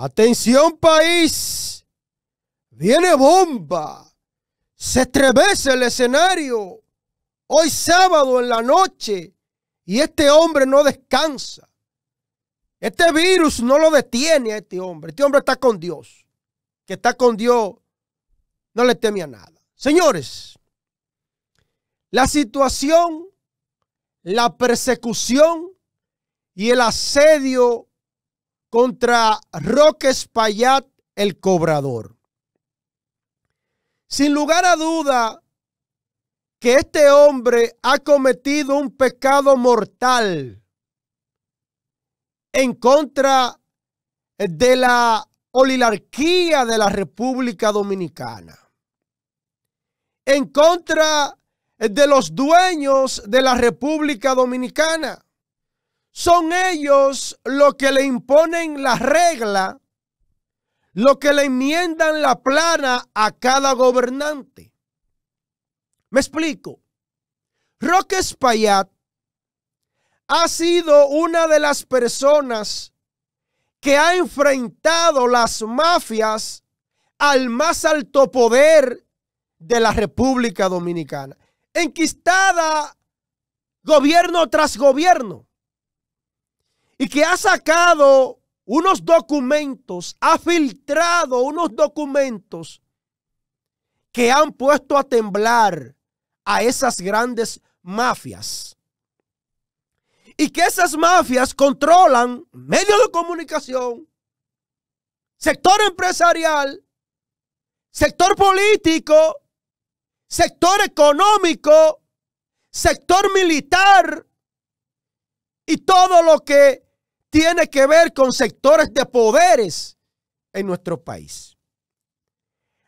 Atención país, viene bomba, se estremece el escenario, hoy sábado en la noche, y este hombre no descansa. Este virus no lo detiene a este hombre, este hombre está con Dios, que está con Dios no le teme a nada. Señores, la situación, la persecución y el asedio contra Roque Espallat, el cobrador. Sin lugar a duda que este hombre ha cometido un pecado mortal en contra de la oligarquía de la República Dominicana, en contra de los dueños de la República Dominicana. Son ellos los que le imponen la regla, lo que le enmiendan la plana a cada gobernante. Me explico. Roque Espaillat ha sido una de las personas que ha enfrentado las mafias al más alto poder de la República Dominicana. Enquistada gobierno tras gobierno y que ha sacado unos documentos, ha filtrado unos documentos que han puesto a temblar a esas grandes mafias. Y que esas mafias controlan medios de comunicación, sector empresarial, sector político, sector económico, sector militar y todo lo que tiene que ver con sectores de poderes en nuestro país.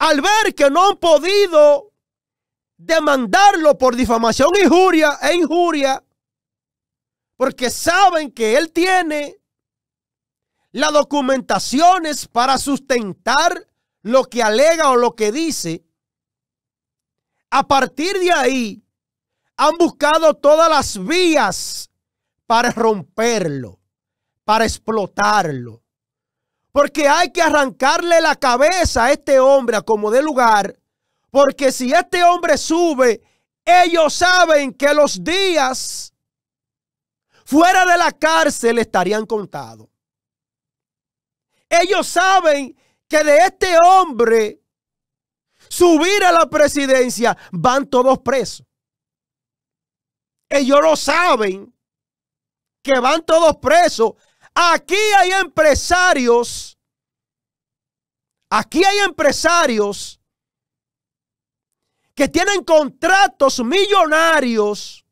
Al ver que no han podido demandarlo por difamación injuria e injuria, porque saben que él tiene las documentaciones para sustentar lo que alega o lo que dice. A partir de ahí, han buscado todas las vías para romperlo para explotarlo. Porque hay que arrancarle la cabeza a este hombre como de lugar. Porque si este hombre sube, ellos saben que los días fuera de la cárcel estarían contados. Ellos saben que de este hombre subir a la presidencia van todos presos. Ellos lo saben que van todos presos Aquí hay empresarios, aquí hay empresarios que tienen contratos millonarios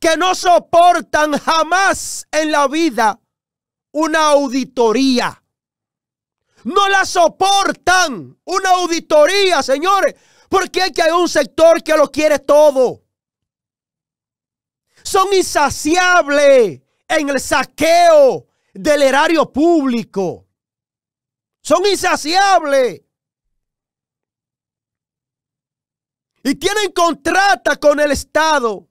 que no soportan jamás en la vida una auditoría. No la soportan una auditoría, señores, porque hay que hay un sector que lo quiere todo. Son insaciables en el saqueo del erario público. Son insaciables. Y tienen contrata con el Estado.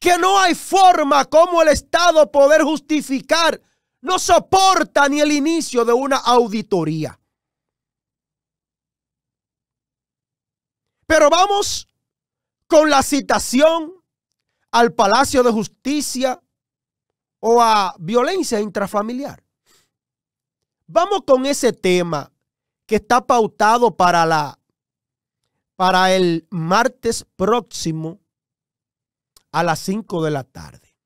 Que no hay forma como el Estado poder justificar. No soporta ni el inicio de una auditoría. Pero vamos con la citación al Palacio de Justicia o a violencia intrafamiliar. Vamos con ese tema que está pautado para la para el martes próximo a las 5 de la tarde.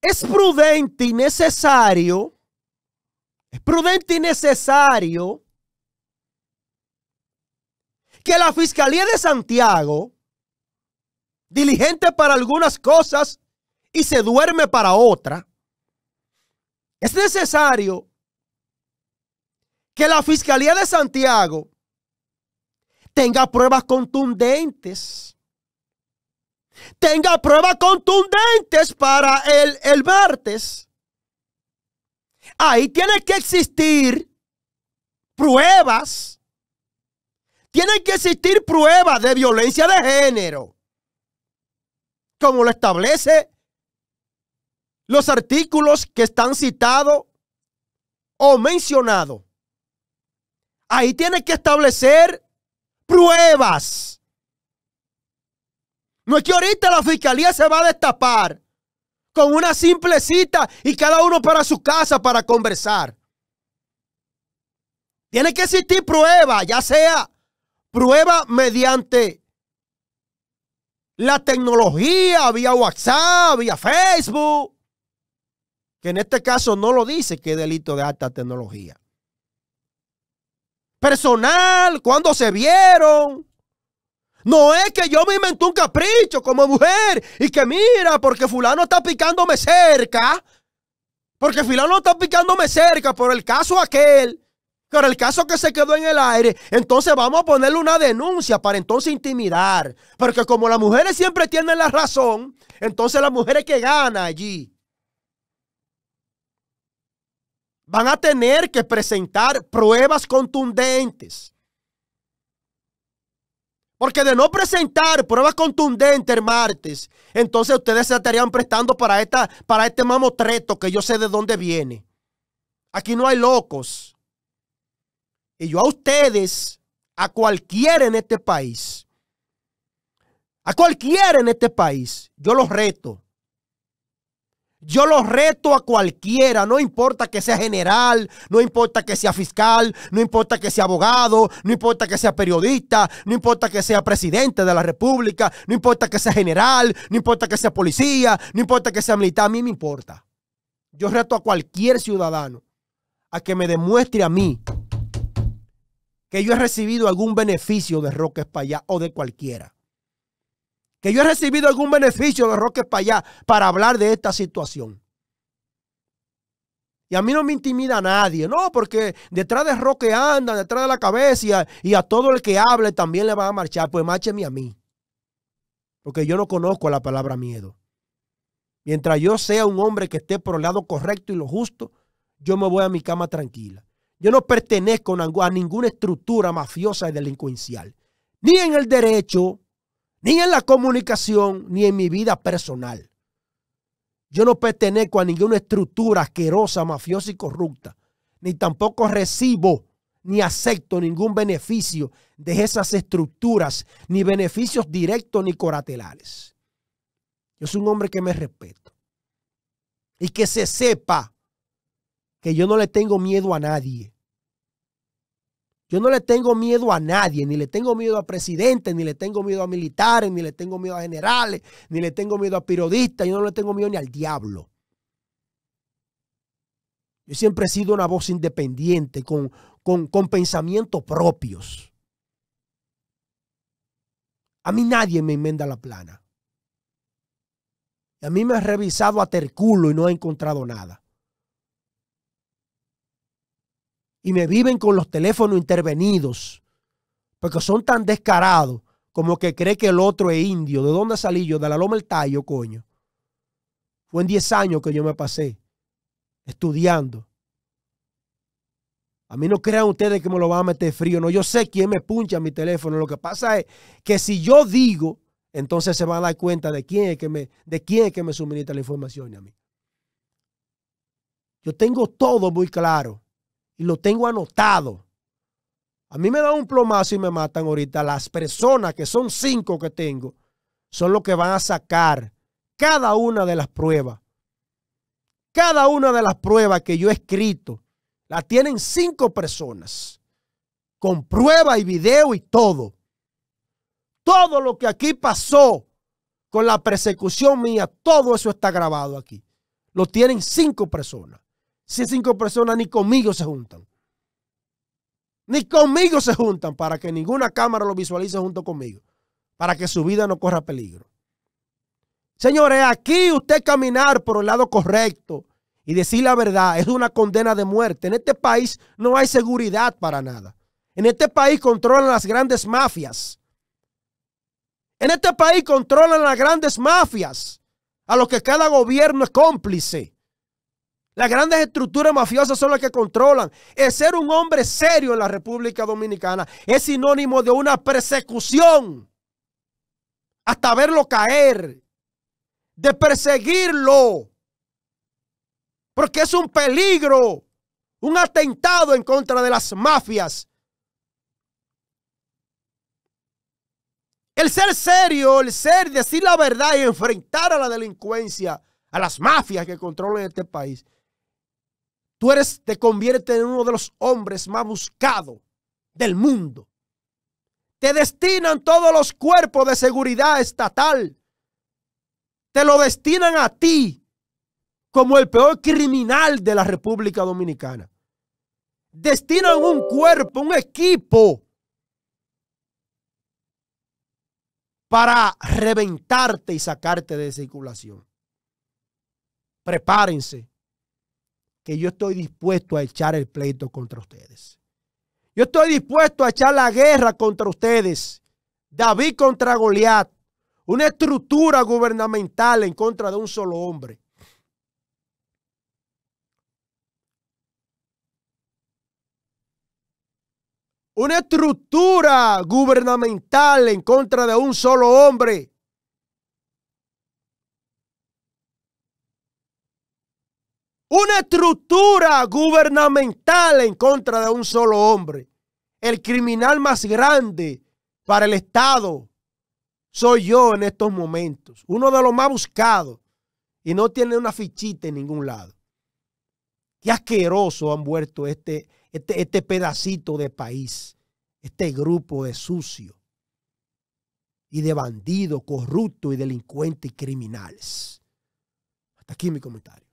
Es prudente y necesario es prudente y necesario que la Fiscalía de Santiago diligente para algunas cosas y se duerme para otra, es necesario que la Fiscalía de Santiago tenga pruebas contundentes. Tenga pruebas contundentes para el, el martes. Ahí tiene que existir pruebas. Tienen que existir pruebas de violencia de género como lo establece los artículos que están citados o mencionados. Ahí tiene que establecer pruebas. No es que ahorita la fiscalía se va a destapar con una simple cita y cada uno para su casa para conversar. Tiene que existir prueba, ya sea prueba mediante la tecnología, vía WhatsApp, vía Facebook, que en este caso no lo dice que es delito de alta tecnología. Personal, cuando se vieron. No es que yo me inventé un capricho como mujer y que mira, porque fulano está picándome cerca, porque fulano está picándome cerca por el caso aquel. Pero el caso que se quedó en el aire, entonces vamos a ponerle una denuncia para entonces intimidar. Porque como las mujeres siempre tienen la razón, entonces las mujeres que ganan allí van a tener que presentar pruebas contundentes. Porque de no presentar pruebas contundentes el martes, entonces ustedes se estarían prestando para, esta, para este mamotreto que yo sé de dónde viene. Aquí no hay locos. Y yo a ustedes, a cualquiera en este país, a cualquiera en este país, yo los reto. Yo los reto a cualquiera, no importa que sea general, no importa que sea fiscal, no importa que sea abogado, no importa que sea periodista, no importa que sea presidente de la República, no importa que sea general, no importa que sea policía, no importa que sea militar, a mí me importa. Yo reto a cualquier ciudadano a que me demuestre a mí que yo he recibido algún beneficio de Roque allá o de cualquiera. Que yo he recibido algún beneficio de Roque allá para hablar de esta situación. Y a mí no me intimida nadie, no, porque detrás de Roque anda, detrás de la cabeza y a, todo el que hable también le va a marchar. Pues márcheme a mí. Porque yo no conozco la palabra miedo. Mientras yo sea un hombre que esté por el lado correcto y lo justo, yo me voy a mi cama tranquila. Yo no pertenezco a ninguna estructura mafiosa y delincuencial, ni en el derecho, ni en la comunicación, ni en mi vida personal. Yo no pertenezco a ninguna estructura asquerosa, mafiosa y corrupta, ni tampoco recibo ni acepto ningún beneficio de esas estructuras, ni beneficios directos ni colaterales. Yo soy un hombre que me respeto. Y que se sepa que yo no le tengo miedo a nadie. Yo no le tengo miedo a nadie, ni le tengo miedo a presidentes, ni le tengo miedo a militares, ni le tengo miedo a generales, ni le tengo miedo a periodistas, yo no le tengo miedo ni al diablo. Yo siempre he sido una voz independiente, con, con, pensamientos propios. A mí nadie me enmenda la plana. a mí me ha revisado a terculo y no ha encontrado nada. y me viven con los teléfonos intervenidos, porque son tan descarados como que cree que el otro es indio. ¿De dónde salí yo? De la Loma el Tallo, coño. Fue en 10 años que yo me pasé estudiando. A mí no crean ustedes que me lo van a meter frío. No, yo sé quién me puncha mi teléfono. Lo que pasa es que si yo digo, entonces se van a dar cuenta de quién es que me, de quién es que me suministra la información a mí. Yo tengo todo muy claro y lo tengo anotado. A mí me da un plomazo y me matan ahorita. Las personas, que son cinco que tengo, son los que van a sacar cada una de las pruebas. Cada una de las pruebas que yo he escrito, la tienen cinco personas, con prueba y video y todo. Todo lo que aquí pasó con la persecución mía, todo eso está grabado aquí. Lo tienen cinco personas. Si cinco personas ni conmigo se juntan. Ni conmigo se juntan para que ninguna cámara lo visualice junto conmigo. Para que su vida no corra peligro. Señores, aquí usted caminar por el lado correcto y decir la verdad es una condena de muerte. En este país no hay seguridad para nada. En este país controlan las grandes mafias. En este país controlan las grandes mafias a los que cada gobierno es cómplice. Las grandes estructuras mafiosas son las que controlan. El ser un hombre serio en la República Dominicana es sinónimo de una persecución. Hasta verlo caer. De perseguirlo. Porque es un peligro. Un atentado en contra de las mafias. El ser serio, el ser decir la verdad y enfrentar a la delincuencia, a las mafias que controlan este país, tú eres, te convierte en uno de los hombres más buscados del mundo. Te destinan todos los cuerpos de seguridad estatal. Te lo destinan a ti como el peor criminal de la República Dominicana. Destinan un cuerpo, un equipo para reventarte y sacarte de circulación. Prepárense que yo estoy dispuesto a echar el pleito contra ustedes. Yo estoy dispuesto a echar la guerra contra ustedes. David contra Goliat. Una estructura gubernamental en contra de un solo hombre. Una estructura gubernamental en contra de un solo hombre. una estructura gubernamental en contra de un solo hombre. El criminal más grande para el Estado soy yo en estos momentos. Uno de los más buscados. Y no tiene una fichita en ningún lado. Qué asqueroso han vuelto este, este, este pedacito de país. Este grupo de sucios. Y de bandidos, corruptos y delincuentes y criminales. Hasta aquí mi comentario.